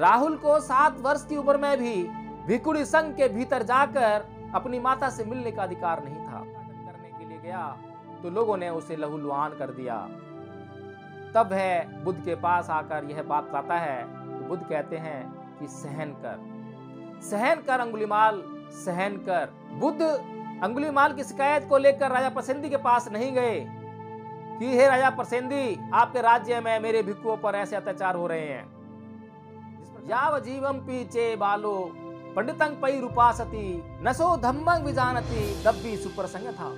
राहुल को सात वर्ष की उम्र में भी भिकुड़ी संघ के भीतर जाकर अपनी माता से मिलने का अधिकार नहीं था करने के लिए गया तो लोगों ने उसे लहूलुहान कर दिया तब है बुद्ध के पास आकर यह बात लाता है तो बुद्ध कहते हैं कि सहन कर सहन कर माल सहन कर बुद्ध माल की शिकायत को लेकर राजा प्रसेंदी के पास नहीं गए कि हे राजा प्रसेंदी आपके राज्य में मेरे भिक्कुओं पर ऐसे अत्याचार हो रहे हैं याव जीवं पीचे बालो पंडितंग पै रूपासती नसो धम्मंग विजानती दब्बी सुपर संग था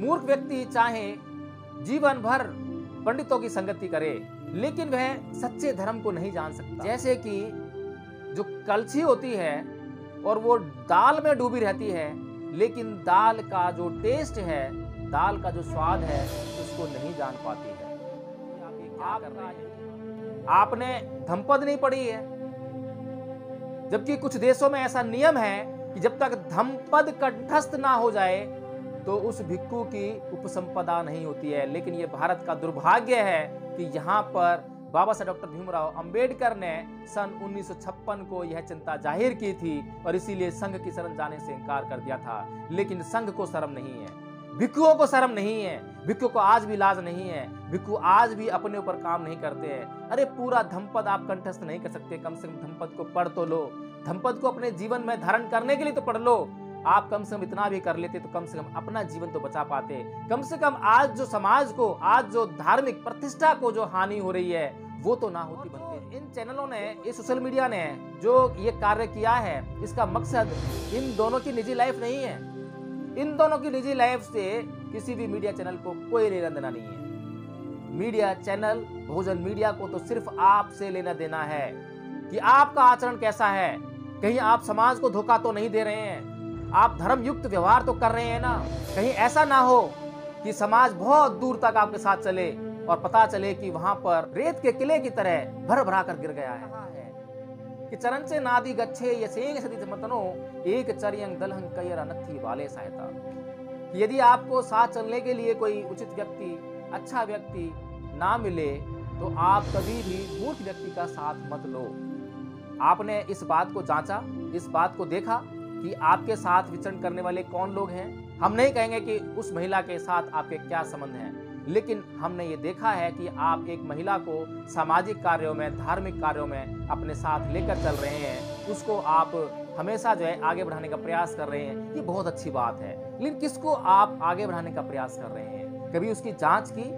मूर्ख व्यक्ति चाहे जीवन भर पंडितों की संगति करे लेकिन वह सच्चे धर्म को नहीं जान सकता जैसे कि जो कलछी होती है और वो दाल में डूबी रहती है लेकिन दाल का जो टेस्ट है दाल का जो स्वाद है उसको नहीं जान पाती है आप, आपने धमपद नहीं पढ़ी है जबकि कुछ देशों में ऐसा नियम है कि जब तक धमपद कंठस्थ ना हो जाए तो उस भिक्खु की उपसंपदा नहीं होती है लेकिन ये भारत का दुर्भाग्य है कि यहाँ पर बाबा साहब डॉक्टर भीमराव अंबेडकर ने सन 1956 को यह चिंता जाहिर की थी और इसीलिए संघ की शरण जाने से इनकार कर दिया था लेकिन संघ को शर्म नहीं है भिक्कुओं को शर्म नहीं है भिक्कू को आज भी लाज नहीं है भिक्कू आज भी अपने ऊपर काम नहीं करते हैं अरे पूरा धमपद आप कंठस्थ नहीं कर सकते कम से कम धमपद को पढ़ तो लो धमपद को अपने जीवन में धारण करने के लिए तो पढ़ लो आप कम से कम इतना भी कर लेते तो कम से कम अपना जीवन तो बचा पाते कम से कम आज जो समाज को आज जो धार्मिक प्रतिष्ठा को जो हानि हो रही है वो तो ना होती है इन चैनलों ने ये सोशल मीडिया ने जो ये कार्य किया है इसका मकसद इन दोनों की निजी लाइफ नहीं है इन दोनों की निजी लाइफ से किसी भी मीडिया चैनल को कोई लेना देना नहीं है मीडिया चैनल भोजन मीडिया को तो सिर्फ आपसे लेना देना है कि आपका आचरण कैसा है कहीं आप समाज को धोखा तो नहीं दे रहे हैं आप धर्म युक्त व्यवहार तो कर रहे हैं ना कहीं ऐसा ना हो कि समाज बहुत दूर तक आपके साथ चले और पता चले कि वहां पर रेत के किले की तरह भर भरा कर गिर गया है कि चरण से नादि गच्छे यसेंग सदी मतनो एक चरियंग दलहंग कयर अनथी वाले सहायता यदि आपको साथ चलने के लिए कोई उचित व्यक्ति अच्छा व्यक्ति ना मिले तो आप कभी भी मूर्ख व्यक्ति का साथ मत लो आपने इस बात को जांचा इस बात को देखा कि आपके साथ विचरण करने वाले कौन लोग हैं हम नहीं कहेंगे कि उस महिला के साथ आपके क्या संबंध हैं लेकिन हमने ये देखा है कि आप एक महिला को सामाजिक कार्यों में धार्मिक कार्यों में अपने साथ लेकर चल रहे हैं उसको आप हमेशा जो है आगे बढ़ाने का प्रयास कर रहे हैं ये बहुत अच्छी बात है लेकिन किसको आप आगे बढ़ाने का प्रयास कर रहे हैं कभी उसकी जाँच की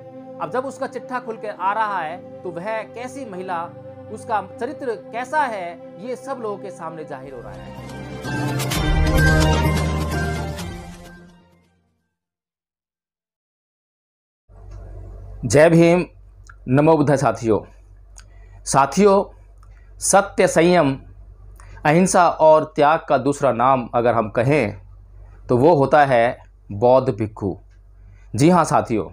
अब जब उसका चिट्ठा खुल के आ रहा है तो वह कैसी महिला उसका चरित्र कैसा है ये सब लोगों के सामने जाहिर हो रहा है जय भीम नमो बुद्ध साथियों साथियों सत्य संयम अहिंसा और त्याग का दूसरा नाम अगर हम कहें तो वो होता है बौद्ध भिक्खु जी हाँ साथियों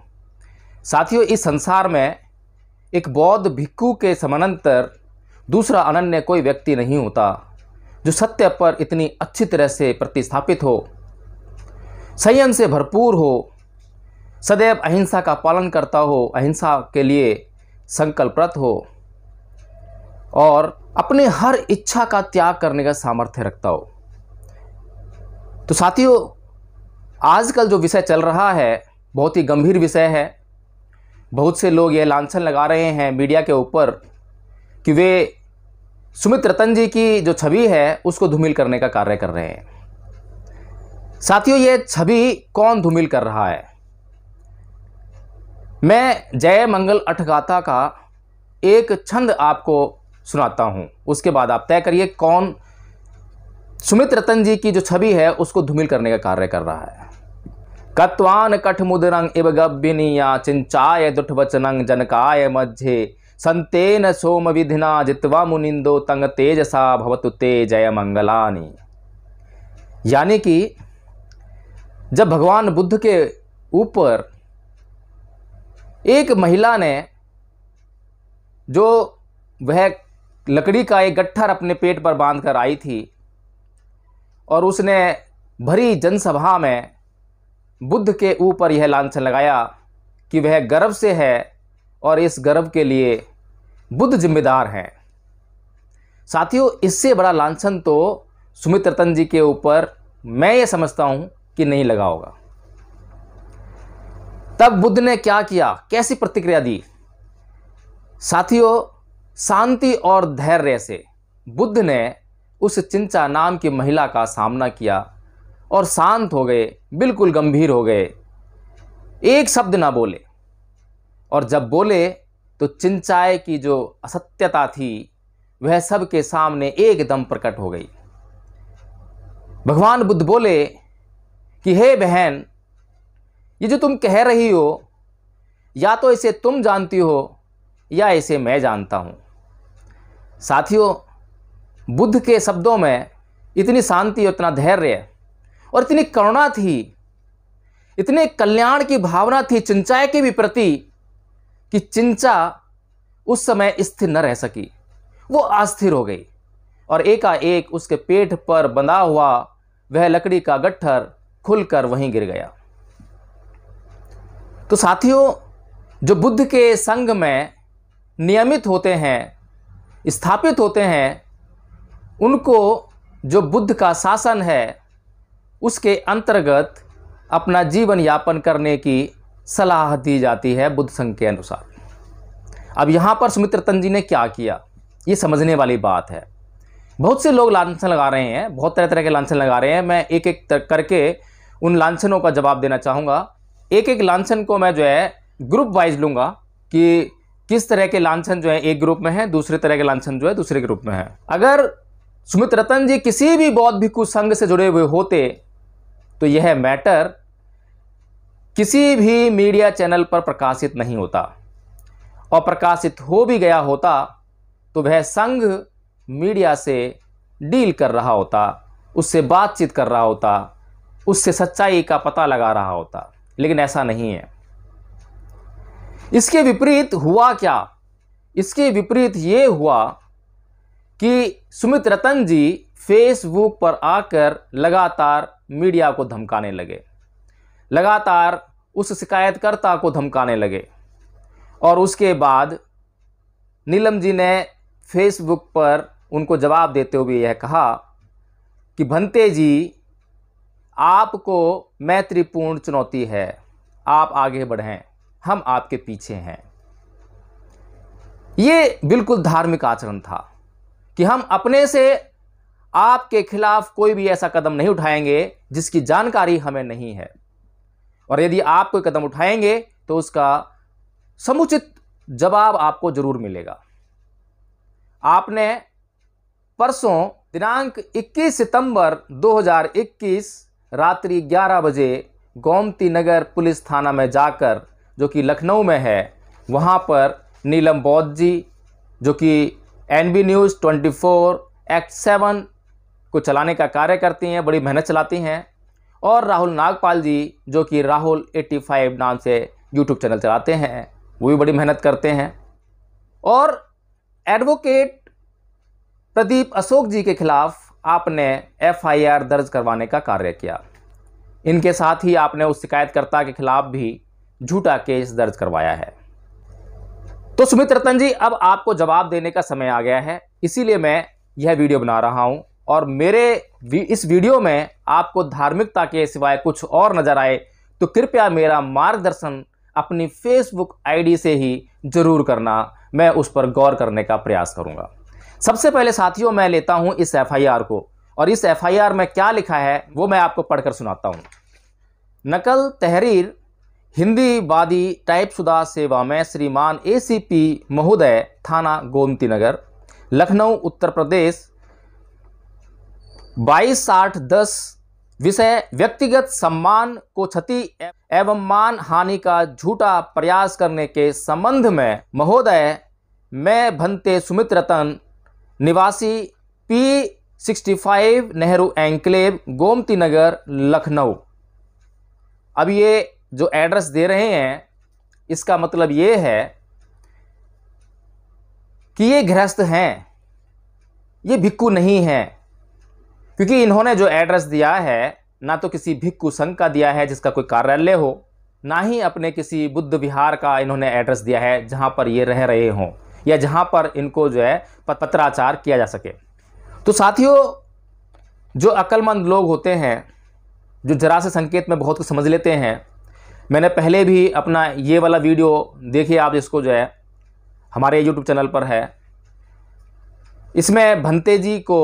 साथियों इस संसार में एक बौद्ध भिक्खु के समानांतर दूसरा अनन्य कोई व्यक्ति नहीं होता जो सत्य पर इतनी अच्छी तरह से प्रतिस्थापित हो संयम से भरपूर हो सदैव अहिंसा का पालन करता हो अहिंसा के लिए संकल्परत हो और अपने हर इच्छा का त्याग करने का सामर्थ्य रखता हो तो साथियों आजकल जो विषय चल रहा है बहुत ही गंभीर विषय है बहुत से लोग यह लांछन लगा रहे हैं मीडिया के ऊपर कि वे सुमित रतन जी की जो छवि है उसको धूमिल करने का कार्य कर रहे हैं साथियों ये छवि कौन धूमिल कर रहा है मैं जय मंगल अठगाथा का एक छंद आपको सुनाता हूँ उसके बाद आप तय करिए कौन सुमित रतन जी की जो छवि है उसको धूमिल करने का कार्य कर रहा है कत्वान कठ मुदरंग इव गिनिया चिंचाय वचनंग जनकाय मध्य संतेन सोम विधिना जित्वा मुनिंदो तंग तेजसा भवतु ते जय मंगलानी यानी कि जब भगवान बुद्ध के ऊपर एक महिला ने जो वह लकड़ी का एक गट्ठर अपने पेट पर बांध कर आई थी और उसने भरी जनसभा में बुद्ध के ऊपर यह लांछन लगाया कि वह गर्व से है और इस गर्व के लिए बुद्ध जिम्मेदार हैं साथियों इससे बड़ा लांछन तो सुमित रतन जी के ऊपर मैं ये समझता हूँ कि नहीं लगा होगा तब बुद्ध ने क्या किया कैसी प्रतिक्रिया दी साथियों शांति और धैर्य से बुद्ध ने उस चिंचा नाम की महिला का सामना किया और शांत हो गए बिल्कुल गंभीर हो गए एक शब्द ना बोले और जब बोले तो चिंचाए की जो असत्यता थी वह सब के सामने एकदम प्रकट हो गई भगवान बुद्ध बोले कि हे बहन ये जो तुम कह रही हो या तो इसे तुम जानती हो या इसे मैं जानता हूँ साथियों बुद्ध के शब्दों में इतनी शांति इतना धैर्य और इतनी करुणा थी इतने कल्याण की भावना थी चिंचाए के भी प्रति कि चिंचा उस समय स्थिर न रह सकी वो अस्थिर हो गई और एकाएक उसके पेट पर बंधा हुआ वह लकड़ी का गट्ठर खुलकर वहीं गिर गया तो साथियों जो बुद्ध के संग में नियमित होते हैं स्थापित होते हैं उनको जो बुद्ध का शासन है उसके अंतर्गत अपना जीवन यापन करने की सलाह दी जाती है बुद्ध संघ के अनुसार अब यहाँ पर सुमित्र तंजी ने क्या किया ये समझने वाली बात है बहुत से लोग लांछन लगा रहे हैं बहुत तरह तरह के लांछन लगा रहे हैं मैं एक एक करके उन लांछनों का जवाब देना चाहूँगा एक एक लांछन को मैं जो है ग्रुप वाइज लूंगा कि किस तरह के लांछन जो है एक ग्रुप में है दूसरे तरह के लांछन जो है दूसरे ग्रुप में है अगर सुमित रतन जी किसी भी बौद्ध भिक्खु संघ से जुड़े हुए होते तो यह मैटर किसी भी मीडिया चैनल पर प्रकाशित नहीं होता और प्रकाशित हो भी गया होता तो वह संघ मीडिया से डील कर रहा होता उससे बातचीत कर रहा होता उससे सच्चाई का पता लगा रहा होता लेकिन ऐसा नहीं है इसके विपरीत हुआ क्या इसके विपरीत ये हुआ कि सुमित रतन जी फेसबुक पर आकर लगातार मीडिया को धमकाने लगे लगातार उस शिकायतकर्ता को धमकाने लगे और उसके बाद नीलम जी ने फेसबुक पर उनको जवाब देते हुए यह कहा कि भंते जी आपको मैत्रीपूर्ण चुनौती है आप आगे बढ़ें हम आपके पीछे हैं ये बिल्कुल धार्मिक आचरण था कि हम अपने से आपके खिलाफ कोई भी ऐसा कदम नहीं उठाएंगे जिसकी जानकारी हमें नहीं है और यदि आप कोई कदम उठाएंगे तो उसका समुचित जवाब आपको जरूर मिलेगा आपने परसों दिनांक 21 सितंबर 2021 रात्रि 11 बजे गोमती नगर पुलिस थाना में जाकर जो कि लखनऊ में है वहाँ पर नीलम बौद्ध जी जो कि N B news 24 x seven को चलाने का कार्य करती हैं बड़ी मेहनत चलाती हैं और राहुल नागपाल जी जो कि राहुल 85 नाम से यूट्यूब चैनल चलाते हैं वो भी बड़ी मेहनत करते हैं और एडवोकेट प्रदीप अशोक जी के खिलाफ आपने एफआईआर दर्ज करवाने का कार्य किया इनके साथ ही आपने उस शिकायतकर्ता के खिलाफ भी झूठा केस दर्ज करवाया है तो सुमित रतन जी अब आपको जवाब देने का समय आ गया है इसीलिए मैं यह वीडियो बना रहा हूं और मेरे इस वीडियो में आपको धार्मिकता के सिवाय कुछ और नज़र आए तो कृपया मेरा मार्गदर्शन अपनी फेसबुक आईडी से ही जरूर करना मैं उस पर गौर करने का प्रयास करूंगा सबसे पहले साथियों मैं लेता हूं इस एफआईआर को और इस एफआईआर में क्या लिखा है वो मैं आपको पढ़कर सुनाता हूँ नकल तहरीर हिंदी वादी टाइपशुदा सेवा में श्रीमान एसीपी महोदय थाना गोमती नगर लखनऊ उत्तर प्रदेश बाईस साठ दस विषय व्यक्तिगत सम्मान को क्षति एवं मान हानि का झूठा प्रयास करने के संबंध में महोदय मैं भंते सुमित रतन निवासी पी 65 नेहरू एंक्लेव गोमती नगर लखनऊ अब ये जो एड्रेस दे रहे हैं इसका मतलब ये है कि ये गृहस्थ हैं ये भिक्कू नहीं हैं क्योंकि इन्होंने जो एड्रेस दिया है ना तो किसी भिक्कू संघ का दिया है जिसका कोई कार्यालय हो ना ही अपने किसी बुद्ध विहार का इन्होंने एड्रेस दिया है जहाँ पर ये रह रहे हों या जहाँ पर इनको जो है पत्राचार किया जा सके तो साथियों जो अक्लमंद लोग होते हैं जो जरा से संकेत में बहुत कुछ समझ लेते हैं मैंने पहले भी अपना ये वाला वीडियो देखिए आप इसको जो है हमारे यूट्यूब चैनल पर है इसमें भंते जी को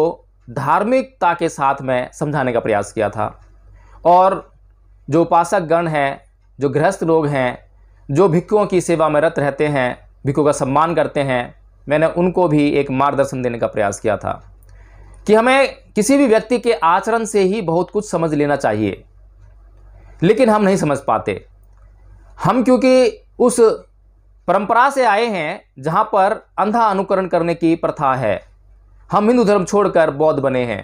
धार्मिकता के साथ में समझाने का प्रयास किया था और जो उपासक गण हैं जो गृहस्थ लोग हैं जो भिक्खुओं की सेवा में रत रहते हैं भिक्खुओं का सम्मान करते हैं मैंने उनको भी एक मार्गदर्शन देने का प्रयास किया था कि हमें किसी भी व्यक्ति के आचरण से ही बहुत कुछ समझ लेना चाहिए लेकिन हम नहीं समझ पाते हम क्योंकि उस परंपरा से आए हैं जहाँ पर अंधा अनुकरण करने की प्रथा है हम हिंदू धर्म छोड़कर बौद्ध बने हैं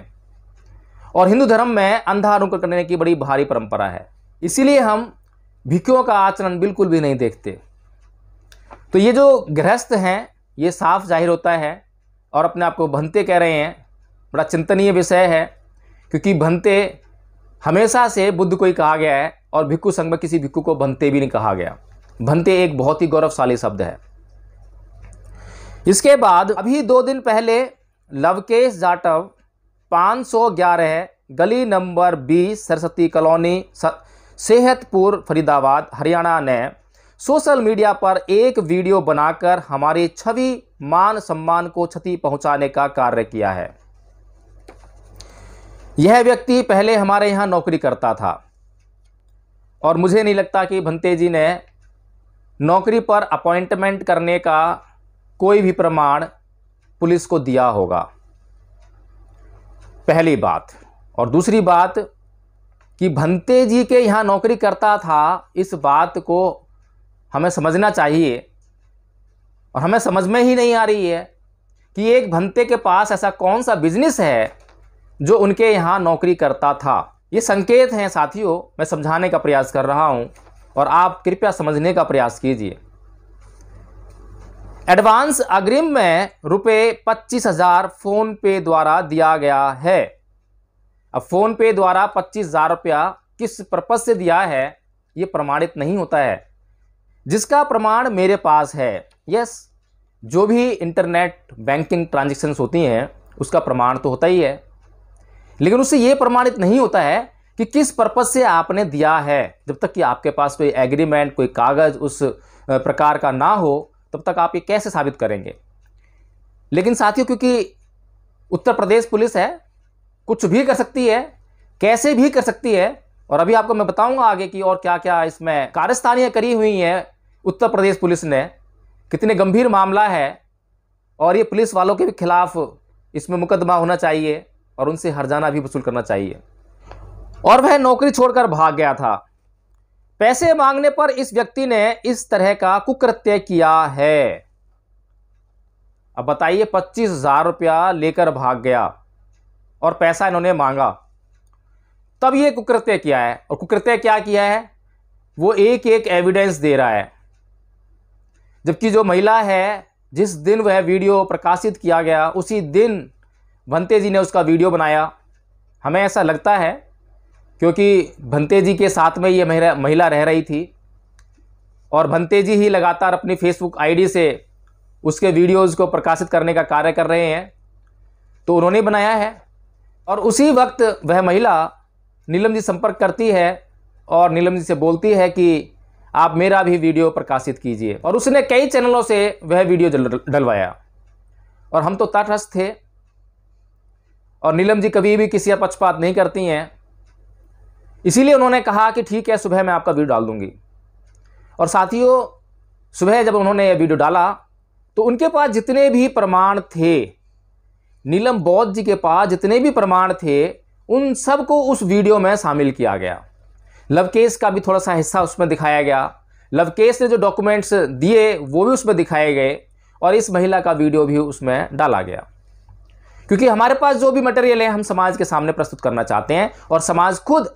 और हिंदू धर्म में अंधा अनुकरण करने की बड़ी भारी परंपरा है इसीलिए हम भिक्षुओं का आचरण बिल्कुल भी नहीं देखते तो ये जो गृहस्थ हैं ये साफ जाहिर होता है और अपने आप को भनते कह रहे हैं बड़ा चिंतनीय विषय है क्योंकि भंते हमेशा से बुद्ध को ही कहा गया है और भिक्खु संघ में किसी भिक्खु को भंते भी नहीं कहा गया भंते एक बहुत ही गौरवशाली शब्द है इसके बाद अभी दो दिन पहले लवकेश जाटव 511 गली नंबर बीस सरस्वती कॉलोनी सेहतपुर फरीदाबाद हरियाणा ने सोशल मीडिया पर एक वीडियो बनाकर हमारी छवि मान सम्मान को क्षति पहुंचाने का कार्य किया है यह व्यक्ति पहले हमारे यहाँ नौकरी करता था और मुझे नहीं लगता कि भंते जी ने नौकरी पर अपॉइंटमेंट करने का कोई भी प्रमाण पुलिस को दिया होगा पहली बात और दूसरी बात कि भंते जी के यहाँ नौकरी करता था इस बात को हमें समझना चाहिए और हमें समझ में ही नहीं आ रही है कि एक भंते के पास ऐसा कौन सा बिजनेस है जो उनके यहाँ नौकरी करता था ये संकेत हैं साथियों मैं समझाने का प्रयास कर रहा हूँ और आप कृपया समझने का प्रयास कीजिए एडवांस अग्रिम में रुपये पच्चीस हजार फोन पे द्वारा दिया गया है अब फोन पे द्वारा पच्चीस हजार रुपया किस पर्पज से दिया है ये प्रमाणित नहीं होता है जिसका प्रमाण मेरे पास है यस जो भी इंटरनेट बैंकिंग ट्रांजेक्शन्स होती हैं उसका प्रमाण तो होता ही है लेकिन उससे ये प्रमाणित नहीं होता है कि किस पर्पज़ से आपने दिया है जब तक कि आपके पास कोई एग्रीमेंट कोई कागज़ उस प्रकार का ना हो तब तक आप ये कैसे साबित करेंगे लेकिन साथियों क्योंकि उत्तर प्रदेश पुलिस है कुछ भी कर सकती है कैसे भी कर सकती है और अभी आपको मैं बताऊंगा आगे कि और क्या क्या इसमें कार्यस्थानियाँ करी हुई हैं उत्तर प्रदेश पुलिस ने कितने गंभीर मामला है और ये पुलिस वालों के भी खिलाफ इसमें मुकदमा होना चाहिए और उनसे हरजाना भी वसूल करना चाहिए और वह नौकरी छोड़कर भाग गया था पैसे मांगने पर इस व्यक्ति ने इस तरह का कुकृत्य किया है अब बताइए पच्चीस हजार रुपया लेकर भाग गया और पैसा इन्होंने मांगा तब ये कुकृत्य किया है और कुकृत्य क्या किया है वो एक एक एविडेंस दे रहा है जबकि जो महिला है जिस दिन वह वीडियो प्रकाशित किया गया उसी दिन भंते जी ने उसका वीडियो बनाया हमें ऐसा लगता है क्योंकि भंते जी के साथ में ये महिला रह रही थी और भंते जी ही लगातार अपनी फेसबुक आईडी से उसके वीडियोस को प्रकाशित करने का कार्य कर रहे हैं तो उन्होंने बनाया है और उसी वक्त वह महिला नीलम जी संपर्क करती है और नीलम जी से बोलती है कि आप मेरा भी वीडियो प्रकाशित कीजिए और उसने कई चैनलों से वह वीडियो डलवाया और हम तो तटस्थ थे और नीलम जी कभी भी किसी पक्षपात नहीं करती हैं इसीलिए उन्होंने कहा कि ठीक है सुबह मैं आपका वीडियो डाल दूंगी और साथियों सुबह जब उन्होंने यह वीडियो डाला तो उनके पास जितने भी प्रमाण थे नीलम बौद्ध जी के पास जितने भी प्रमाण थे उन सबको उस वीडियो में शामिल किया गया लवकेस का भी थोड़ा सा हिस्सा उसमें दिखाया गया लवकेस ने जो डॉक्यूमेंट्स दिए वो भी उसमें दिखाए गए और इस महिला का वीडियो भी उसमें डाला गया क्योंकि हमारे पास जो भी मटेरियल है हम समाज के सामने प्रस्तुत करना चाहते हैं और समाज खुद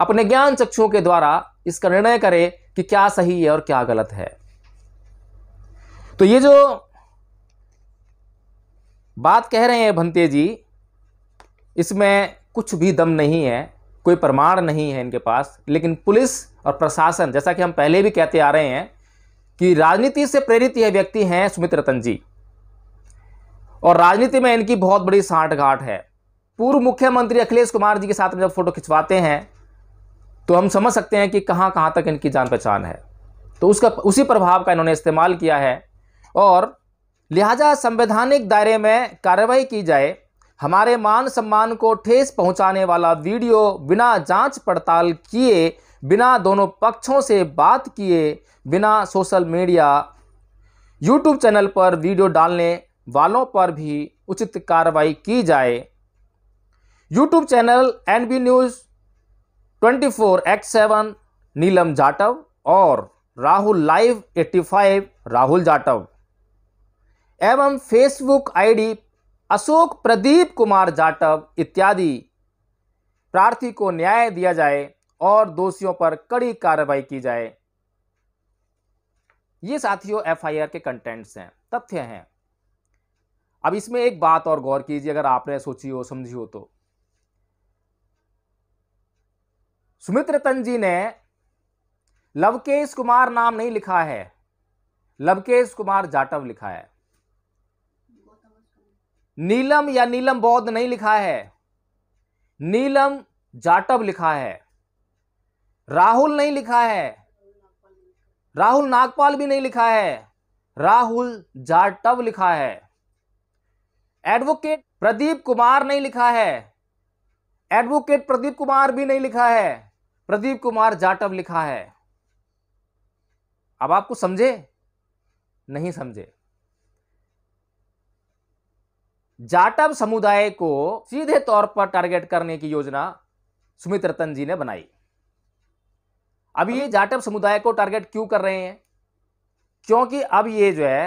अपने ज्ञान चक्षुओं के द्वारा इसका निर्णय करे कि क्या सही है और क्या गलत है तो ये जो बात कह रहे हैं भंते जी इसमें कुछ भी दम नहीं है कोई प्रमाण नहीं है इनके पास लेकिन पुलिस और प्रशासन जैसा कि हम पहले भी कहते आ रहे हैं कि राजनीति से प्रेरित यह व्यक्ति हैं सुमित रतन जी और राजनीति में इनकी बहुत बड़ी साठ गांठ है पूर्व मुख्यमंत्री अखिलेश कुमार जी के साथ में जब फोटो खिंचवाते हैं तो हम समझ सकते हैं कि कहाँ कहाँ तक इनकी जान पहचान है तो उसका उसी प्रभाव का इन्होंने इस्तेमाल किया है और लिहाजा संवैधानिक दायरे में कार्रवाई की जाए हमारे मान सम्मान को ठेस पहुंचाने वाला वीडियो बिना जांच पड़ताल किए बिना दोनों पक्षों से बात किए बिना सोशल मीडिया यूट्यूब चैनल पर वीडियो डालने वालों पर भी उचित कार्रवाई की जाए YouTube channel N B news twenty four x seven Neelam Jatav और Rahul live eighty five Rahul Jatav एवं फेसबुक आईडी अशोक प्रदीप कुमार जाटव इत्यादि प्रार्थी को न्याय दिया जाए और दोषियों पर कड़ी कार्रवाई की जाए ये साथियों एफआईआर के कंटेंट्स हैं तथ्य हैं अब इसमें एक बात और गौर कीजिए अगर आपने सोची हो समझी हो तो सुमित रतन जी ने लवकेश कुमार नाम नहीं लिखा है लवकेश कुमार जाटव लिखा है नीलम या नीलम बौद्ध नहीं लिखा है नीलम जाटव लिखा है राहुल नहीं लिखा है राहुल नागपाल भी नहीं लिखा है राहुल जाटव लिखा है एडवोकेट प्रदीप कुमार नहीं लिखा है एडवोकेट प्रदीप कुमार भी नहीं लिखा है प्रदीप कुमार जाटव लिखा है अब आपको समझे नहीं समझे जाटव समुदाय को सीधे तौर पर टारगेट करने की योजना सुमित रतन जी ने बनाई अब ये जाटव समुदाय को टारगेट क्यों कर रहे हैं क्योंकि अब ये जो है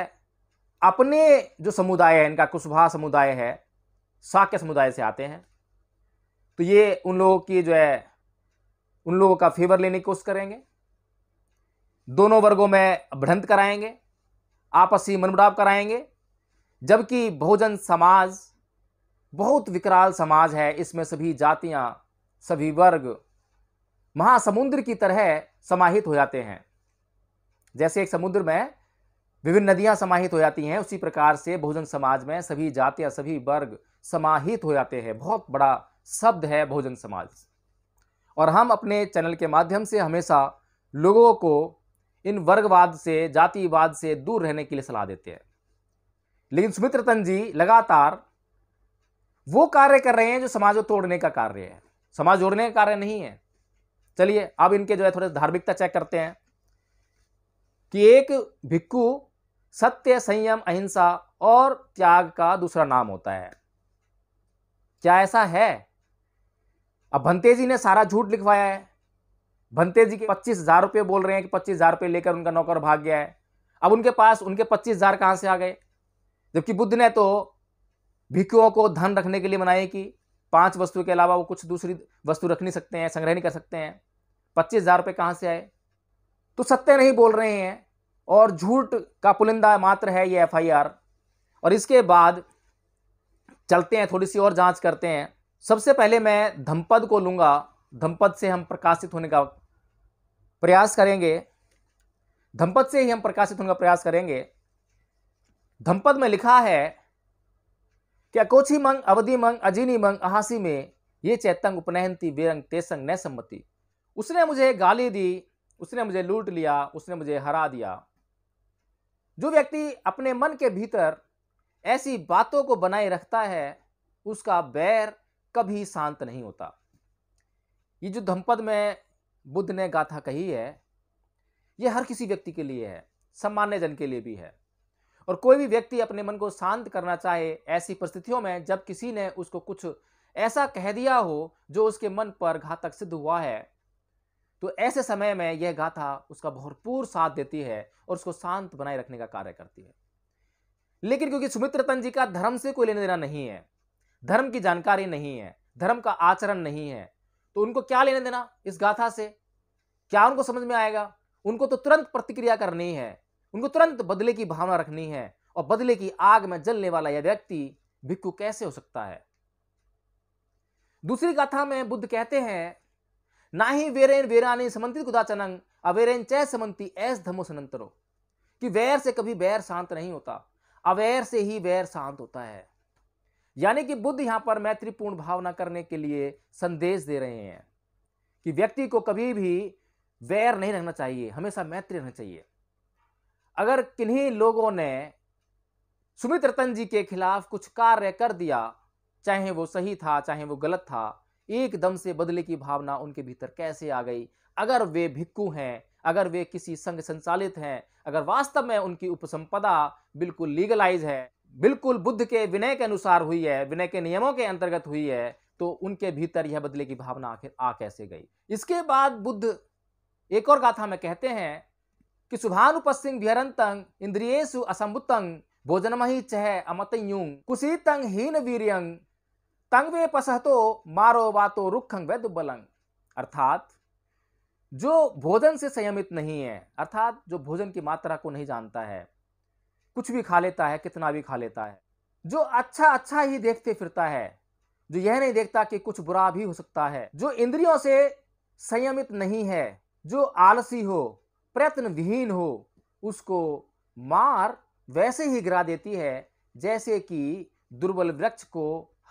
अपने जो समुदाय है इनका कुशवाहा समुदाय है साक्य समुदाय से आते हैं तो ये उन लोगों की जो है उन लोगों का फेवर लेने की कोशिश करेंगे दोनों वर्गों में भ्रंत कराएंगे आपसी मनमुटाव कराएंगे जबकि बहुजन समाज बहुत विकराल समाज है इसमें सभी जातियां सभी वर्ग महासमुद्र की तरह समाहित हो जाते हैं जैसे एक समुद्र में विभिन्न नदियां समाहित हो जाती हैं उसी प्रकार से बहुजन समाज में सभी जातियां सभी वर्ग समाहित हो जाते हैं बहुत बड़ा शब्द है बहुजन समाज और हम अपने चैनल के माध्यम से हमेशा लोगों को इन वर्गवाद से जातिवाद से दूर रहने के लिए सलाह देते हैं लेकिन सुमित्र रतन जी लगातार वो कार्य कर रहे हैं जो समाज को तोड़ने का कार्य है समाज जोड़ने का कार्य नहीं है चलिए अब इनके जो है थोड़े धार्मिकता चेक करते हैं कि एक भिक्खु सत्य संयम अहिंसा और त्याग का दूसरा नाम होता है क्या ऐसा है अब भंते जी ने सारा झूठ लिखवाया है भंते जी के पच्चीस हजार रुपये बोल रहे हैं कि पच्चीस हजार रुपये लेकर उनका नौकर भाग गया है अब उनके पास उनके पच्चीस हजार कहाँ से आ गए जबकि बुद्ध ने तो भिक्खुओं को धन रखने के लिए मनाया कि पांच वस्तु के अलावा वो कुछ दूसरी वस्तु रख नहीं सकते हैं संग्रह नहीं कर सकते हैं पच्चीस हजार रुपये कहाँ से आए तो सत्य नहीं बोल रहे हैं और झूठ का पुलिंदा मात्र है ये एफआईआर और इसके बाद चलते हैं थोड़ी सी और जांच करते हैं सबसे पहले मैं धमपद को लूंगा धमपद से हम प्रकाशित होने का प्रयास करेंगे धमपद से ही हम प्रकाशित होने का प्रयास करेंगे धमपद में लिखा है कि अकोची मंग अवधि मंग अजीनी मंग अहासी में ये चैतंग उपनयंती बेरंग तेसंग न सम्मति उसने मुझे गाली दी उसने मुझे लूट लिया उसने मुझे हरा दिया जो व्यक्ति अपने मन के भीतर ऐसी बातों को बनाए रखता है उसका बैर कभी शांत नहीं होता ये जो धमपद में बुद्ध ने गाथा कही है ये हर किसी व्यक्ति के लिए है सामान्य जन के लिए भी है और कोई भी व्यक्ति अपने मन को शांत करना चाहे ऐसी परिस्थितियों में जब किसी ने उसको कुछ ऐसा कह दिया हो जो उसके मन पर घातक सिद्ध हुआ है तो ऐसे समय में यह गाथा उसका भरपूर साथ देती है और उसको शांत बनाए रखने का कार्य करती है लेकिन क्योंकि सुमित्रतन जी का धर्म से कोई लेने देना नहीं है धर्म की जानकारी नहीं है धर्म का आचरण नहीं है तो उनको क्या लेने देना इस गाथा से क्या उनको समझ में आएगा उनको तो तुरंत प्रतिक्रिया करनी है उनको तुरंत बदले की भावना रखनी है और बदले की आग में जलने वाला यह व्यक्ति भिक्खु कैसे हो सकता है दूसरी गाथा में बुद्ध कहते हैं ना ही वेरेन वेराने समंति कुदाचनंग अवेरेन चय समंति ऐस धमो सनंतरो कि वैर से कभी वैर शांत नहीं होता अवैर से ही वैर शांत होता है यानी कि बुद्ध यहां पर मैत्रीपूर्ण भावना करने के लिए संदेश दे रहे हैं कि व्यक्ति को कभी भी वैर नहीं रहना चाहिए हमेशा मैत्री रहना चाहिए अगर किन्हीं लोगों ने सुमित रतन जी के खिलाफ कुछ कार्य कर दिया चाहे वो सही था चाहे वो गलत था एकदम से बदले की भावना उनके भीतर कैसे आ गई अगर वे भिक्कू हैं अगर वे किसी संघ संचालित हैं अगर वास्तव में उनकी उपसंपदा बिल्कुल लीगलाइज है बिल्कुल बुद्ध के विनय के अनुसार हुई है विनय के नियमों के अंतर्गत हुई है तो उनके भीतर यह बदले की भावना आखिर आ कैसे गई इसके बाद बुद्ध एक और गाथा में कहते हैं कि सुभानुपस्थिंग व्यरंतंग इंद्रियेशु असंभुतंग भोजनमही चह अमतयुंग कुशीतंग हीन वीरियंग तंगवे पसहतो मारो वातो रुखंग वे दुबलंग अर्थात जो भोजन से संयमित नहीं है अर्थात जो भोजन की मात्रा को नहीं जानता है कुछ भी खा लेता है कितना भी खा लेता है जो अच्छा अच्छा ही देखते फिरता है जो यह नहीं देखता कि कुछ बुरा भी हो सकता है जो इंद्रियों से संयमित नहीं है जो आलसी हो प्रयत्न विहीन हो उसको मार वैसे ही गिरा देती है जैसे कि दुर्बल वृक्ष को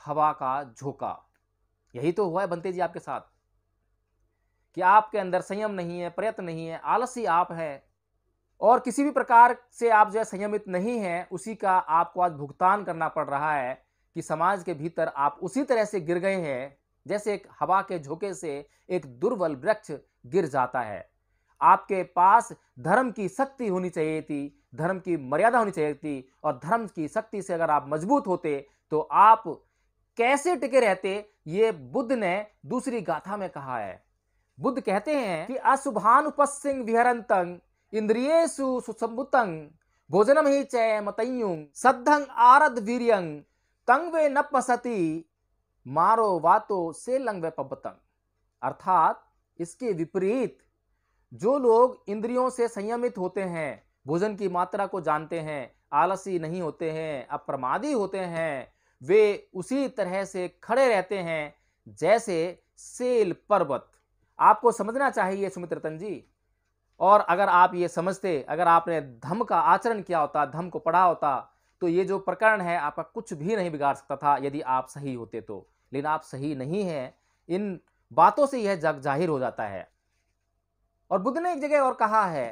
हवा का झोंका यही तो हुआ है बंते जी आपके साथ कि आपके अंदर संयम नहीं है प्रयत्न नहीं है आलसी आप है और किसी भी प्रकार से आप जो है संयमित नहीं हैं उसी का आपको आज भुगतान करना पड़ रहा है कि समाज के भीतर आप उसी तरह से गिर गए हैं जैसे एक हवा के झोंके से एक दुर्बल वृक्ष गिर जाता है आपके पास धर्म की शक्ति होनी चाहिए थी धर्म की मर्यादा होनी चाहिए थी और धर्म की शक्ति से अगर आप मजबूत होते तो आप कैसे टिके रहते ये बुद्ध ने दूसरी गाथा में कहा है बुद्ध कहते हैं कि असुभान उपस्सिंग विहरंतंग इंद्रिय सुसंबुतंग भोजनम ही चय मतयुंग सद्धंग आरद वीरियंग तंग वे न पसती मारो वातो से लंग वे पबतंग अर्थात इसके विपरीत जो लोग इंद्रियों से संयमित होते हैं भोजन की मात्रा को जानते हैं आलसी नहीं होते हैं अप्रमादी होते हैं वे उसी तरह से खड़े रहते हैं जैसे सेल पर्वत आपको समझना चाहिए सुमित रतन जी और अगर आप ये समझते अगर आपने धम का आचरण किया होता धम को पढ़ा होता तो ये जो प्रकरण है आपका कुछ भी नहीं बिगाड़ सकता था यदि आप सही होते तो लेकिन आप सही नहीं हैं इन बातों से यह जग जाहिर हो जाता है और बुद्ध ने एक जगह और कहा है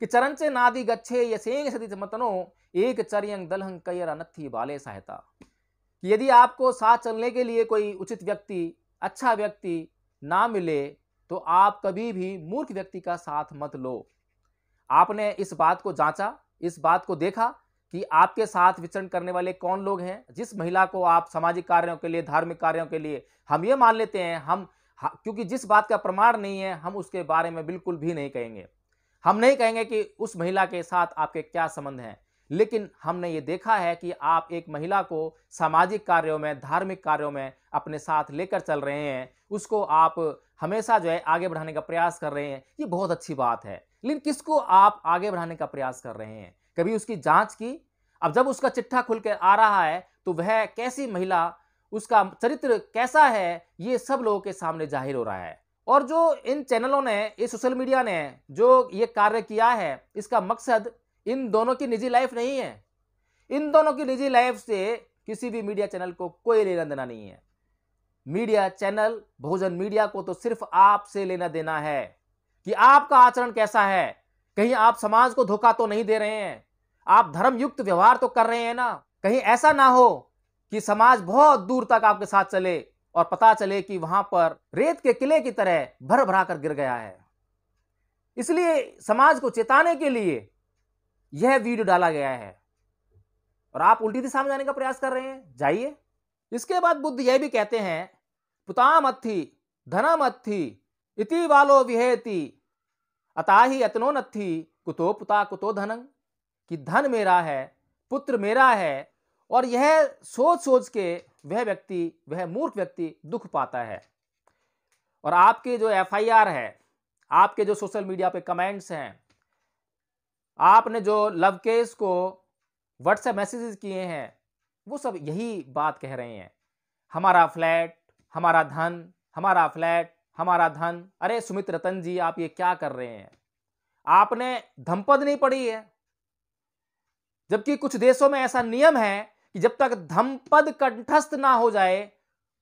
कि चरंचे नादि गच्छे सेंग सदी मतनो एक चरियंग दलहंग कयरा अनथी बाले सहायता कि यदि आपको साथ चलने के लिए कोई उचित व्यक्ति अच्छा व्यक्ति ना मिले तो आप कभी भी मूर्ख व्यक्ति का साथ मत लो आपने इस बात को जांचा इस बात को देखा कि आपके साथ विचरण करने वाले कौन लोग हैं जिस महिला को आप सामाजिक कार्यों के लिए धार्मिक कार्यों के लिए हम ये मान लेते हैं हम क्योंकि जिस बात का प्रमाण नहीं है हम उसके बारे में बिल्कुल भी नहीं कहेंगे हम नहीं कहेंगे कि उस महिला के साथ आपके क्या संबंध हैं लेकिन हमने ये देखा है कि आप एक महिला को सामाजिक कार्यों में धार्मिक कार्यों में अपने साथ लेकर चल रहे हैं उसको आप हमेशा जो है आगे बढ़ाने का प्रयास कर रहे हैं ये बहुत अच्छी बात है लेकिन किसको आप आगे बढ़ाने का प्रयास कर रहे हैं कभी उसकी जांच की अब जब उसका चिट्ठा खुल के आ रहा है तो वह कैसी महिला उसका चरित्र कैसा है ये सब लोगों के सामने जाहिर हो रहा है और जो इन चैनलों ने ये सोशल मीडिया ने जो ये कार्य किया है इसका मकसद इन दोनों की निजी लाइफ नहीं है इन दोनों की निजी लाइफ से किसी भी मीडिया चैनल को कोई लेना देना नहीं है मीडिया चैनल बहुजन मीडिया को तो सिर्फ आपसे लेना देना है कि आपका आचरण कैसा है कहीं आप समाज को धोखा तो नहीं दे रहे हैं आप धर्मयुक्त व्यवहार तो कर रहे हैं ना कहीं ऐसा ना हो कि समाज बहुत दूर तक आपके साथ चले और पता चले कि वहां पर रेत के किले की तरह भर भरा कर गिर गया है इसलिए समाज को चेताने के लिए यह वीडियो डाला गया है और आप उल्टी दिशा में जाने का प्रयास कर रहे हैं जाइए इसके बाद बुद्ध यह भी कहते हैं पुतामत्थि धनमत्थि इति वालो विहेति अताही अतनोनत्थि कुतो पुता कुतो धनंग कि धन मेरा है पुत्र मेरा है और यह सोच सोच के वह व्यक्ति वह मूर्ख व्यक्ति दुख पाता है और आपके जो एफआईआर है आपके जो सोशल मीडिया पे कमेंट्स हैं आपने जो लवकेश को व्हाट्सएप मैसेजेस किए हैं वो सब यही बात कह रहे हैं हमारा फ्लैट हमारा धन हमारा फ्लैट हमारा धन अरे सुमित रतन जी आप ये क्या कर रहे हैं आपने धमपद नहीं पढ़ी है जबकि कुछ देशों में ऐसा नियम है कि जब तक धमपद कंठस्थ ना हो जाए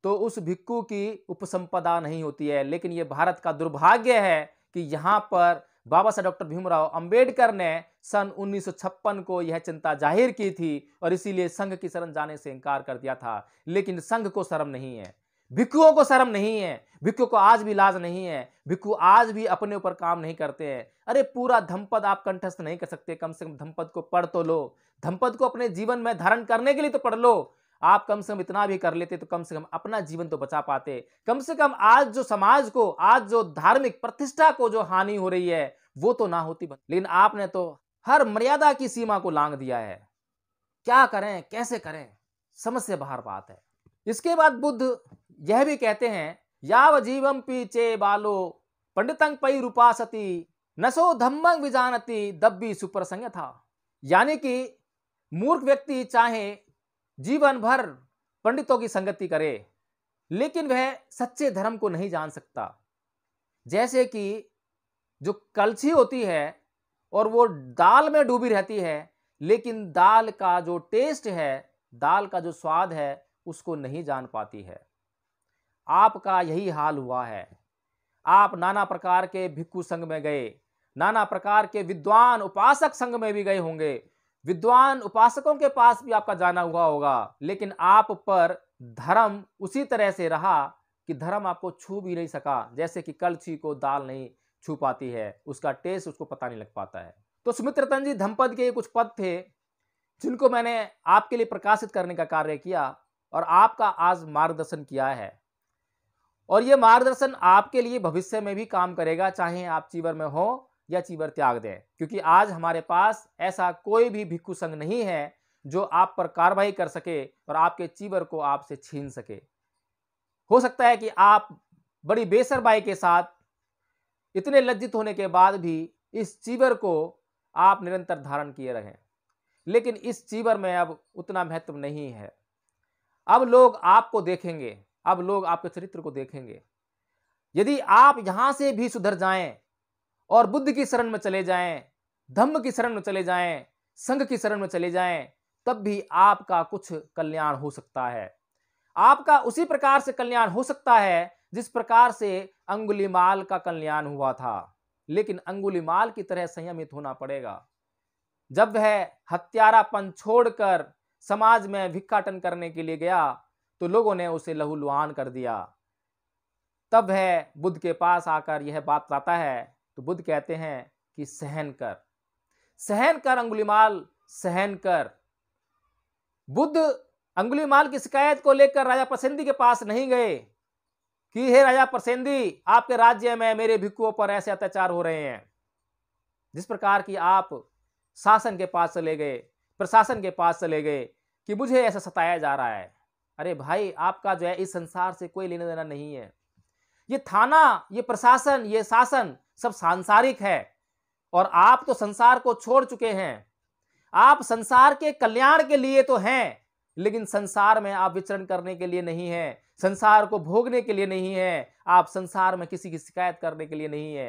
तो उस भिक्कू की उपसंपदा नहीं होती है लेकिन ये भारत का दुर्भाग्य है कि यहां पर बाबा साहब डॉक्टर भीमराव अंबेडकर ने सन 1956 को यह चिंता जाहिर की थी और इसीलिए संघ की शरण जाने से इनकार कर दिया था लेकिन संघ को शर्म नहीं है भिक्खुओं को शर्म नहीं है भिक्खु को आज भी लाज नहीं है भिक्खु आज भी अपने ऊपर काम नहीं करते हैं अरे पूरा धमपद आप कंठस्थ नहीं कर सकते कम से कम धमपद को पढ़ तो लो धमपद को अपने जीवन में धारण करने के लिए तो पढ़ लो आप कम से कम इतना भी कर लेते तो कम से कम अपना जीवन तो बचा पाते कम से कम आज जो समाज को आज जो धार्मिक प्रतिष्ठा को जो हानि हो रही है वो तो ना होती लेकिन आपने तो हर मर्यादा की सीमा को लांग दिया है क्या करें कैसे करें समझ से बाहर बात है इसके बाद बुद्ध यह भी कहते हैं याव जीवम चे बालो पंडितंग पई रूपा सती नसो धम्मंग विजानती दब्बी सुप्रसंग था यानी कि मूर्ख व्यक्ति चाहे जीवन भर पंडितों की संगति करे लेकिन वह सच्चे धर्म को नहीं जान सकता जैसे कि जो कलछी होती है और वो दाल में डूबी रहती है लेकिन दाल का जो टेस्ट है दाल का जो स्वाद है उसको नहीं जान पाती है आपका यही हाल हुआ है आप नाना प्रकार के भिक्खु संघ में गए नाना प्रकार के विद्वान उपासक संघ में भी गए होंगे विद्वान उपासकों के पास भी आपका जाना हुआ होगा लेकिन आप पर धर्म उसी तरह से रहा कि धर्म आपको छू भी नहीं सका जैसे कि कलछी को दाल नहीं छू पाती है उसका टेस्ट उसको पता नहीं लग पाता है तो सुमित्र रतन जी के कुछ पद थे जिनको मैंने आपके लिए प्रकाशित करने का कार्य किया और आपका आज मार्गदर्शन किया है और ये मार्गदर्शन आपके लिए भविष्य में भी काम करेगा चाहे आप चीवर में हो या चीवर त्याग दें क्योंकि आज हमारे पास ऐसा कोई भी भिक्खु संघ नहीं है जो आप पर कार्रवाई कर सके और आपके चीवर को आपसे छीन सके हो सकता है कि आप बड़ी बेसरबाई के साथ इतने लज्जित होने के बाद भी इस चीवर को आप निरंतर धारण किए रहें लेकिन इस चीवर में अब उतना महत्व नहीं है अब लोग आपको देखेंगे अब लोग आपके चरित्र को देखेंगे यदि आप यहाँ से भी सुधर जाएं और बुद्ध की शरण में चले जाएं धम्म की शरण में चले जाएं संघ की शरण में चले जाएं तब भी आपका कुछ कल्याण हो सकता है आपका उसी प्रकार से कल्याण हो सकता है जिस प्रकार से अंगुलीमाल का कल्याण हुआ था लेकिन अंगुलीमाल की तरह संयमित होना पड़ेगा जब वह हत्यारापन छोड़कर समाज में भिक्खाटन करने के लिए गया तो लोगों ने उसे लहूलुहान कर दिया तब वह बुद्ध के पास आकर यह बात लाता है तो बुद्ध कहते हैं कि सहन कर सहन कर अंगुलीमाल सहन कर बुद्ध अंगुलीमाल की शिकायत को लेकर राजा प्रसेंदी के पास नहीं गए कि हे राजा प्रसेंदी आपके राज्य में मेरे भिक्कुओं पर ऐसे अत्याचार हो रहे हैं जिस प्रकार की आप शासन के पास चले गए प्रशासन के पास चले गए कि मुझे ऐसा सताया जा रहा है अरे भाई आपका जो है इस संसार से कोई लेना देना नहीं है ये थाना ये प्रशासन ये शासन सब सांसारिक है और आप तो संसार को छोड़ चुके हैं आप संसार के कल्याण के लिए तो हैं लेकिन संसार में आप विचरण करने के लिए नहीं है संसार को भोगने के लिए नहीं है आप संसार में किसी की शिकायत करने के लिए नहीं है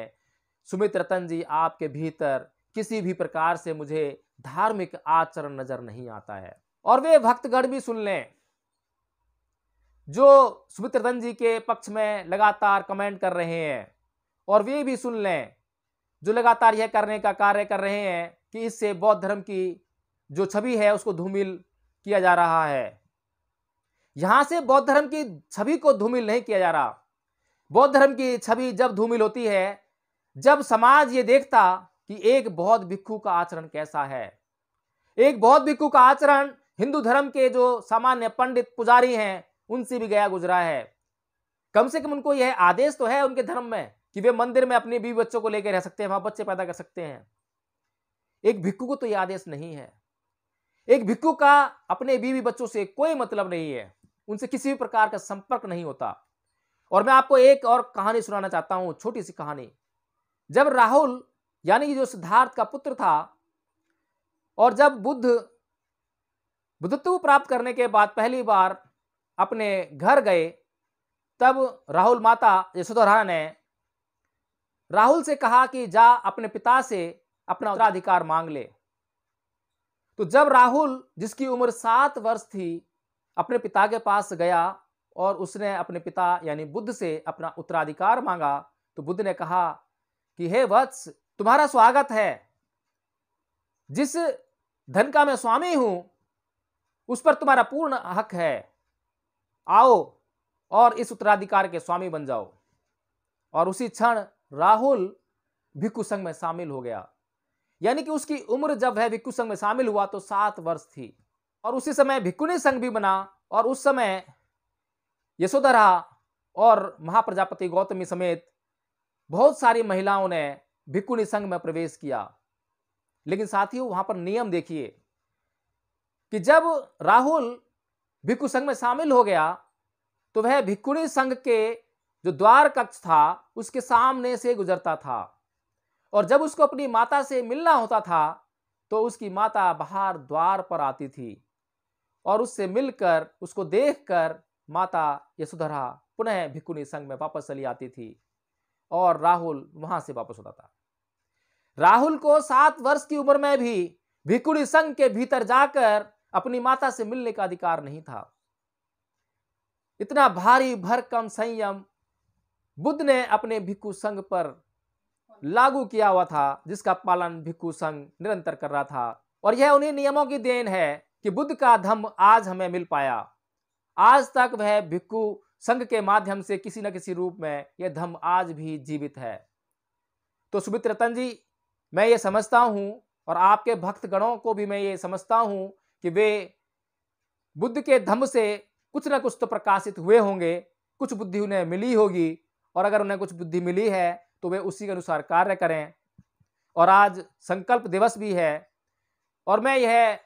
सुमित रतन जी आपके भीतर किसी भी प्रकार से मुझे धार्मिक आचरण नजर नहीं आता है और वे भक्तगण भी सुन लें जो सुमित रतन जी के पक्ष में लगातार कमेंट कर रहे हैं और वे भी सुन लें जो लगातार यह करने का कार्य कर रहे हैं कि इससे बौद्ध धर्म की जो छवि है उसको धूमिल किया जा रहा है यहां से बौद्ध धर्म की छवि को धूमिल नहीं किया जा रहा बौद्ध धर्म की छवि जब धूमिल होती है जब समाज ये देखता कि एक बौद्ध भिक्खु का आचरण कैसा है एक बौद्ध भिक्खु का आचरण हिंदू धर्म के जो सामान्य पंडित पुजारी हैं उनसे भी गया गुजरा है कम से कम उनको यह आदेश तो है उनके धर्म में कि वे मंदिर में अपने बीवी बच्चों को लेकर रह सकते हैं वहां बच्चे पैदा कर सकते हैं एक भिक्खु को तो यह आदेश नहीं है एक भिक्खु का अपने बीवी बच्चों से कोई मतलब नहीं है उनसे किसी भी प्रकार का संपर्क नहीं होता और मैं आपको एक और कहानी सुनाना चाहता हूं छोटी सी कहानी जब राहुल यानी कि जो सिद्धार्थ का पुत्र था और जब बुद्ध बुद्धत्व प्राप्त करने के बाद पहली बार अपने घर गए तब राहुल माता यशोधरा ने राहुल से कहा कि जा अपने पिता से अपना उत्तराधिकार मांग ले तो जब राहुल जिसकी उम्र सात वर्ष थी अपने पिता के पास गया और उसने अपने पिता यानी बुद्ध से अपना उत्तराधिकार मांगा तो बुद्ध ने कहा कि हे वत्स तुम्हारा स्वागत है जिस धन का मैं स्वामी हूं उस पर तुम्हारा पूर्ण हक है आओ और इस उत्तराधिकार के स्वामी बन जाओ और उसी क्षण राहुल भिक्खु संघ में शामिल हो गया यानी कि उसकी उम्र जब है भिक्खु संघ में शामिल हुआ तो सात वर्ष थी और उसी समय भिक्खुनी संघ भी बना और उस समय यशोधरा और महाप्रजापति गौतमी समेत बहुत सारी महिलाओं ने भिक्खुनी संघ में प्रवेश किया लेकिन साथियों वहां पर नियम देखिए कि जब राहुल भिक्खु संघ में शामिल हो गया तो वह भिक्खुनी संघ के जो द्वार कक्ष था उसके सामने से गुजरता था और जब उसको अपनी माता से मिलना होता था तो उसकी माता बाहर द्वार पर आती थी और उससे मिलकर उसको देखकर माता यशोधरा पुनः भिकुनी संघ में वापस चली आती थी और राहुल वहां से वापस होता था राहुल को सात वर्ष की उम्र में भी भिकुनी संघ के भीतर जाकर अपनी माता से मिलने का अधिकार नहीं था इतना भारी भरकम संयम बुद्ध ने अपने भिक्खु संघ पर लागू किया हुआ था जिसका पालन भिक्खु संघ निरंतर कर रहा था और यह उन्हीं नियमों की देन है कि बुद्ध का धम्म आज हमें मिल पाया आज तक वह भिक्खु संघ के माध्यम से किसी न किसी रूप में यह धम्म आज भी जीवित है तो सुमित रतन जी मैं ये समझता हूँ और आपके भक्तगणों को भी मैं ये समझता हूँ कि वे बुद्ध के धम्म से कुछ ना कुछ तो प्रकाशित हुए होंगे कुछ बुद्धि उन्हें मिली होगी और अगर उन्हें कुछ बुद्धि मिली है तो वे उसी के अनुसार कार्य करें और आज संकल्प दिवस भी है और मैं यह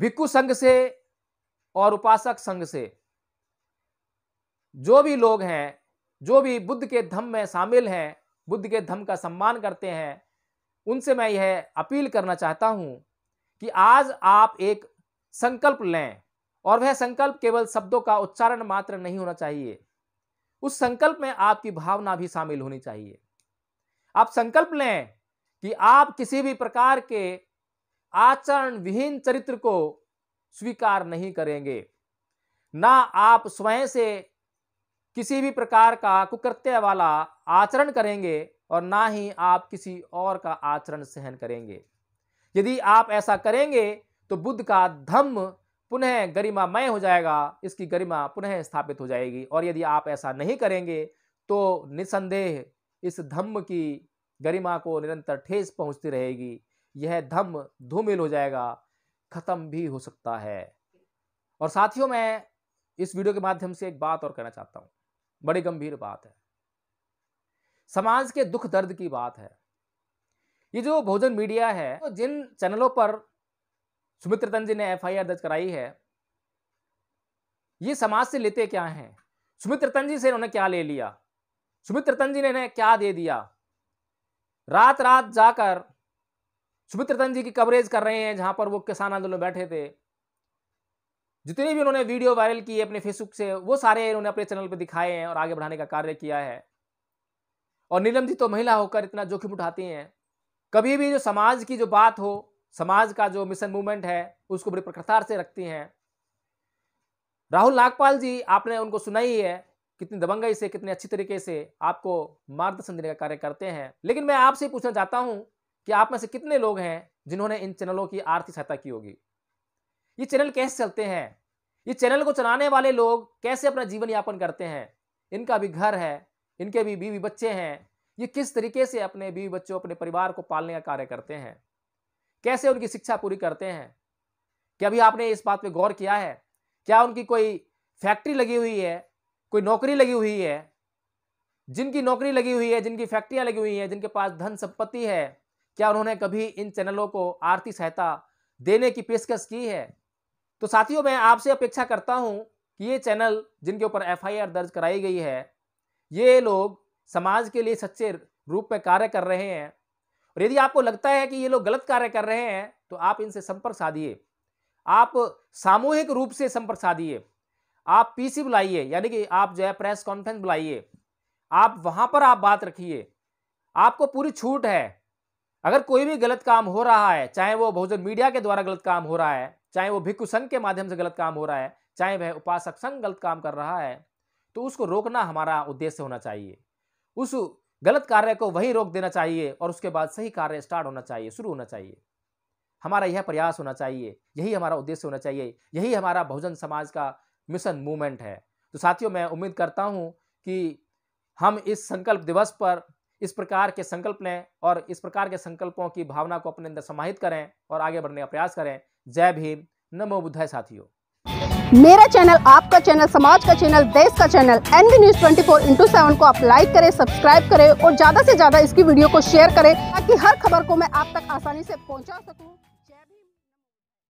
भिक्खु संघ से और उपासक संघ से जो भी लोग हैं जो भी बुद्ध के धम में शामिल हैं बुद्ध के धम का सम्मान करते हैं उनसे मैं यह अपील करना चाहता हूं कि आज आप एक संकल्प लें और वह संकल्प केवल शब्दों का उच्चारण मात्र नहीं होना चाहिए उस संकल्प में आपकी भावना भी शामिल होनी चाहिए आप संकल्प लें कि आप किसी भी प्रकार के आचरण विहीन चरित्र को स्वीकार नहीं करेंगे ना आप स्वयं से किसी भी प्रकार का कुकृत्य वाला आचरण करेंगे और ना ही आप किसी और का आचरण सहन करेंगे यदि आप ऐसा करेंगे तो बुद्ध का धम्म पुनः गरिमामय हो जाएगा इसकी गरिमा पुनः स्थापित हो जाएगी और यदि आप ऐसा नहीं करेंगे तो निसंदेह इस धम्म की गरिमा को निरंतर ठेस पहुंचती रहेगी यह धम्म धूमिल हो जाएगा ख़त्म भी हो सकता है और साथियों मैं इस वीडियो के माध्यम से एक बात और कहना चाहता हूँ बड़ी गंभीर बात है समाज के दुख दर्द की बात है ये जो भोजन मीडिया है जिन चैनलों पर सुमित्र तंजी ने एफआईआर दर्ज कराई है ये समाज से लेते क्या हैं सुमित्र तंजी से उन्होंने क्या ले लिया सुमित्र तंजी ने इन्हें क्या दे दिया रात रात जाकर सुमित्र तंजी की कवरेज कर रहे हैं जहां पर वो किसान आंदोलन बैठे थे जितने भी उन्होंने वीडियो वायरल किए अपने फेसबुक से वो सारे इन्होंने अपने चैनल पर दिखाए हैं और आगे बढ़ाने का कार्य किया है और नीलम जी तो महिला होकर इतना जोखिम उठाती हैं कभी भी जो समाज की जो बात हो समाज का जो मिशन मूवमेंट है उसको बड़ी प्रखरतार से रखती हैं राहुल नागपाल जी आपने उनको सुना ही है कितनी दबंगई से कितने अच्छी तरीके से आपको मार्गदर्शन देने का कार्य करते हैं लेकिन मैं आपसे पूछना चाहता हूं कि आप में से कितने लोग हैं जिन्होंने इन चैनलों की आर्थिक सहायता की होगी ये चैनल कैसे चलते हैं ये चैनल को चलाने वाले लोग कैसे अपना जीवन यापन करते हैं इनका भी घर है इनके भी बीवी बच्चे हैं ये किस तरीके से अपने बीवी बच्चों अपने परिवार को पालने का कार्य करते हैं कैसे उनकी शिक्षा पूरी करते हैं क्या अभी आपने इस बात पे गौर किया है क्या उनकी कोई फैक्ट्री लगी हुई है कोई नौकरी लगी हुई है जिनकी नौकरी लगी हुई है जिनकी फैक्ट्रियां लगी हुई हैं जिनके पास धन संपत्ति है क्या उन्होंने कभी इन चैनलों को आर्थिक सहायता देने की पेशकश की है तो साथियों मैं आपसे अपेक्षा करता हूं कि ये चैनल जिनके ऊपर एफ दर्ज कराई गई है ये लोग समाज के लिए सच्चे रूप में कार्य कर रहे हैं और यदि आपको लगता है कि ये लोग गलत कार्य कर रहे हैं तो आप इनसे संपर्क साधिए आप सामूहिक रूप से संपर्क साधिए आप पीसी बुलाइए यानी कि आप जो है प्रेस कॉन्फ्रेंस बुलाइए आप वहां पर आप बात रखिए आपको पूरी छूट है अगर कोई भी गलत काम हो रहा है चाहे वो बहुजन मीडिया के द्वारा गलत काम हो रहा है चाहे वो भिक्खु संघ के माध्यम से गलत काम हो रहा है चाहे वह उपासक संघ गलत काम कर रहा है तो उसको रोकना हमारा उद्देश्य होना चाहिए उस गलत कार्य को वही रोक देना चाहिए और उसके बाद सही कार्य स्टार्ट होना चाहिए शुरू होना चाहिए हमारा यह प्रयास होना चाहिए यही हमारा उद्देश्य होना चाहिए यही हमारा बहुजन समाज का मिशन मूवमेंट है तो साथियों मैं उम्मीद करता हूँ कि हम इस संकल्प दिवस पर इस प्रकार के संकल्प लें और इस प्रकार के संकल्पों की भावना को अपने अंदर समाहित करें और आगे बढ़ने का प्रयास करें जय भीम नमो बुद्धाय साथियों मेरा चैनल आपका चैनल समाज का चैनल देश का channel N B news twenty four into seven को आप लाइक करें सब्सक्राइब करें और ज्यादा से ज्यादा इसकी वीडियो को शेयर करें ताकि हर खबर को मैं आप तक आसानी से पहुंचा सकूं